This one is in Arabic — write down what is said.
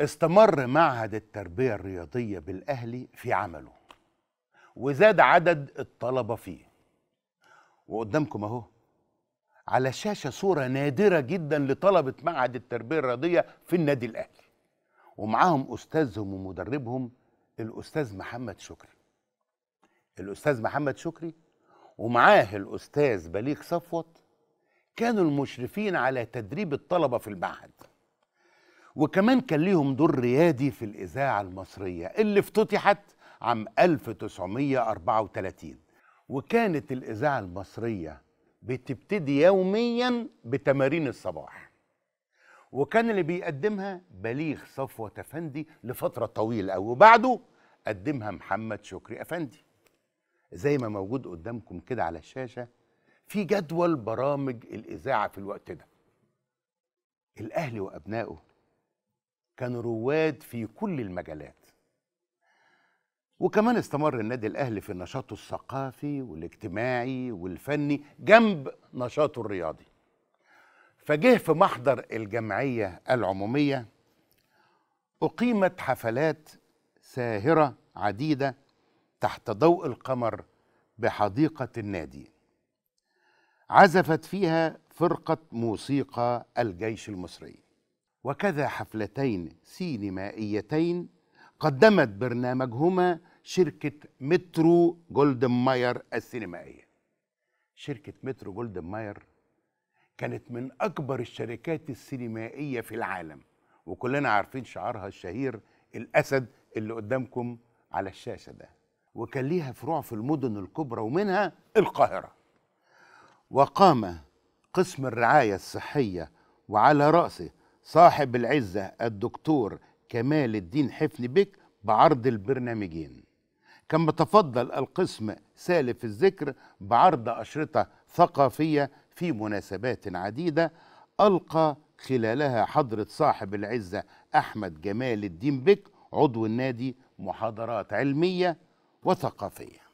استمر معهد التربية الرياضية بالأهلي في عمله وزاد عدد الطلبة فيه وقدامكم أهو على الشاشة صورة نادرة جدا لطلبة معهد التربية الرياضية في النادي الأهلي ومعاهم أستاذهم ومدربهم الأستاذ محمد شكري الأستاذ محمد شكري ومعاه الأستاذ بليغ صفوت كانوا المشرفين على تدريب الطلبة في المعهد وكمان كان ليهم دور ريادي في الإذاعة المصرية اللي افتتحت عام 1934 وكانت الإذاعة المصرية بتبتدي يوميا بتمارين الصباح وكان اللي بيقدمها بليغ صفوة أفندي لفترة طويلة أو وبعده قدمها محمد شكري أفندي زي ما موجود قدامكم كده على الشاشة في جدول برامج الإذاعة في الوقت ده الأهلي وأبنائه كانوا رواد في كل المجالات وكمان استمر النادي الاهلي في نشاطه الثقافي والاجتماعي والفني جنب نشاطه الرياضي فجه في محضر الجمعيه العموميه اقيمت حفلات ساهره عديده تحت ضوء القمر بحديقه النادي عزفت فيها فرقه موسيقى الجيش المصري وكذا حفلتين سينمائيتين قدمت برنامجهما شركة مترو جولدن ماير السينمائية شركة مترو جولدن ماير كانت من أكبر الشركات السينمائية في العالم وكلنا عارفين شعارها الشهير الأسد اللي قدامكم على الشاشة ده وكان ليها فروع في المدن الكبرى ومنها القاهرة وقام قسم الرعاية الصحية وعلى رأسه صاحب العزة الدكتور كمال الدين حفني بك بعرض البرنامجين كما تفضل القسم سالف الذكر بعرض أشرطة ثقافية في مناسبات عديدة ألقى خلالها حضرة صاحب العزة أحمد جمال الدين بك عضو النادي محاضرات علمية وثقافية